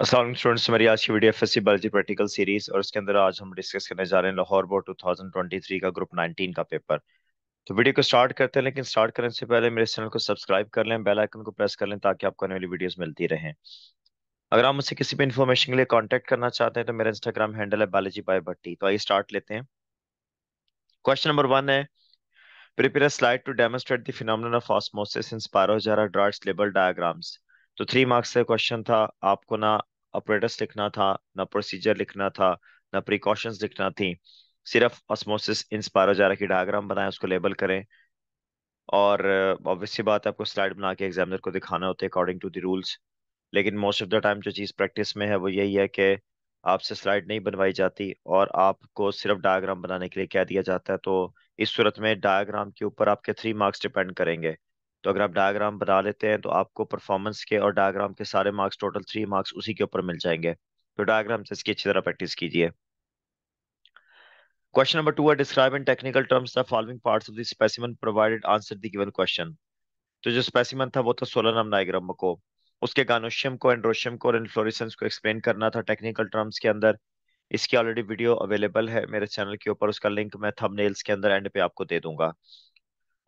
Aslam students हमारी आज की video F S C biology practical series और इसके अंदर आज हम डिस्कस करने जा रहे हैं लाहौर बोर्ड 2023 का ग्रुप 19 का पेपर तो वीडियो को स्टार्ट करते हैं लेकिन स्टार्ट करने से पहले मेरे चैनल को सब्सक्राइब कर लें बेल आइकन को प्रेस कर लें ताकि आपको आने वाली वीडियोस मिलती रहें अगर आप मुझसे किसी भी इन्फॉर्मेशन के लिए कॉन्टैक्ट करना चाहते हैं तो मेरा इंस्टाग्राम हैंडल है बालाजी बाय भट्टी तो आइए स्टार्ट लेते हैं क्वेश्चन नंबर वन है prepare slide to demonstrate the phenomenon of osmosis in spirogyra drafts label diagrams तो थ्री मार्क्स का क्वेश्चन था आपको ना ऑपरेटर्स लिखना था ना प्रोसीजर लिखना था ना प्रिकॉशंस लिखना थी सिर्फ ऑस्मोसिस इंस्पायरोजारा की डायग्राम बनाएं उसको लेबल करें और ऑब्वियसली बात है आपको स्लाइड बना के एग्जामिनर को दिखाना होता है अकॉर्डिंग टू द रूल्स लेकिन मोस्ट ऑफ द टाइम जो चीज़ प्रैक्टिस में है वो यही है कि आपसे स्लाइड नहीं बनवाई जाती और आपको सिर्फ डायग्राम बनाने के लिए कह दिया जाता है तो इस सूरत में डायग्राम के ऊपर आपके थ्री मार्क्स डिपेंड करेंगे तो अगर आप डायग्राम बना लेते हैं तो आपको परफॉर्मेंस के और डायग्राम के सारे मार्क्स टोटल थ्री मार्क्स उसी के ऊपर मिल जाएंगे तो डायग्राम से इसकी अच्छी तरह प्रैक्टिस कीजिए क्वेश्चन नंबर टू है describe in technical terms the following parts of the specimen provided answer the given question तो जो specimen था वो था सोलनम डायग्राम को उसके गानोशियम को एंड्रोशियम को और इन्फ्लोरिसेंस को एक्सप्लेन करना था टेक्निकल टर्म्स के अंदर इसकी ऑलरेडी वीडियो अवेलेबल है मेरे चैनल के ऊपर उसका लिंक मैं थंबनेल्स के अंदर एंड पे आपको दे दूंगा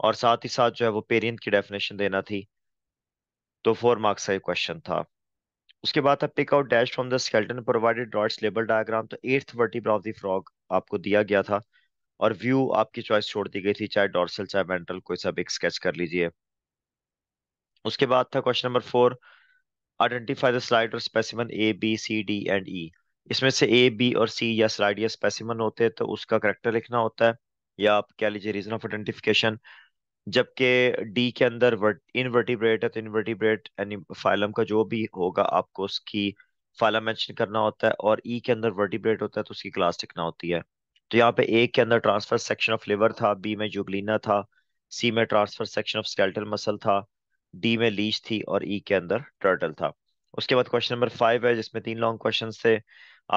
और साथ ही साथ जो है वो पेरियंट की डेफिनेशन देना थी तो फोर मार्क्स का ये क्वेश्चन था उसके बाद था pick out dash from the skeleton provided dots label diagram तो eighth vertebra of the frog आपको दिया गया था और व्यू आपकी चॉइस छोड़ दी गई थी चाहे डॉर्सल चाहे वेंट्रल कोई सब एक स्केच कर लीजिए उसके बाद था question number four identify the slide और specimen A B C D and E इसमें से ए बी और सी या स्लाइड या स्पेसिमन होते हैं तो उसका करेक्टर लिखना होता है या आप क्या लीजिए रीजन ऑफ आइडेंटिफिकेशन जबकि डी के अंदर इनवर्टिब्रेट है तो इनवर्टिब्रेट फाइलम का जो भी होगा आपको उसकी फाइलम मेंशन करना होता है और ई e के अंदर वर्टिब्रेट होता है तो उसकी क्लास लिखना होती है तो यहाँ पे ए के अंदर ट्रांसफर सेक्शन ऑफ लिवर था बी में जुगलीना था सी में transfer section of skeletal muscle था डी में लीच थी और ई e के अंदर टर्टल था उसके बाद क्वेश्चन नंबर फाइव है जिसमें तीन लॉन्ग क्वेश्चन थे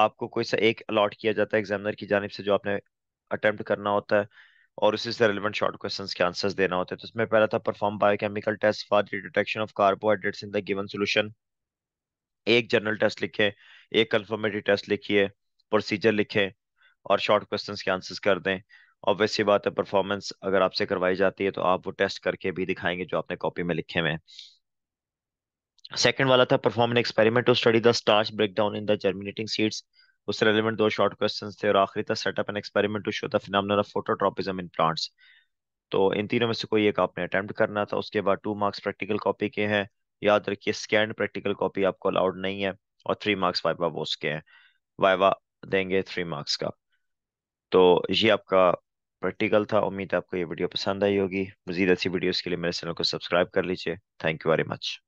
आपको कोई सा एक अलॉट किया जाता है एग्जामिनर की जानब से जो आपने अटेम्प्ट करना होता है और उसी से रिलेवेंट शॉर्ट क्वेश्चन के आंसर देना होते हैं तो उसमें पहला था perform biochemical test for the detection of carbohydrates in the given solution एक जनरल टेस्ट लिखे एक कंफर्मेटरी टेस्ट लिखिए प्रोसीजर लिखे और शॉर्ट क्वेश्चन के आंसर कर दें ऑब्वियस ये बात है परफॉर्मेंस अगर आपसे करवाई जाती है तो आप वो टेस्ट करके भी दिखाएंगे जो आपने कॉपी में लिखे हुए हैं सेकेंड वाला था perform an experiment to study the starch breakdown in the germinating seeds उससे रेलिवेंट दो शॉर्ट क्वेश्चन थे और आखिरी था setup an experiment to show the phenomenon of phototropism in plants तो इन तीनों में से कोई एक आपने अटेम्प्ट करना था उसके बाद टू मार्क्स प्रैक्टिकल कॉपी के हैं याद रखिए स्कैन प्रैक्टिकल कॉपी आपको अलाउड नहीं है और थ्री मार्क्स वाइवा बोस के हैं वाइवा देंगे थ्री मार्क्स का तो ये आपका प्रैक्टिकल था उम्मीद है आपको ये वीडियो पसंद आई होगी मजीद ऐसी वीडियोस के लिए मेरे चैनल को सब्सक्राइब कर लीजिए थैंक यू वेरी मच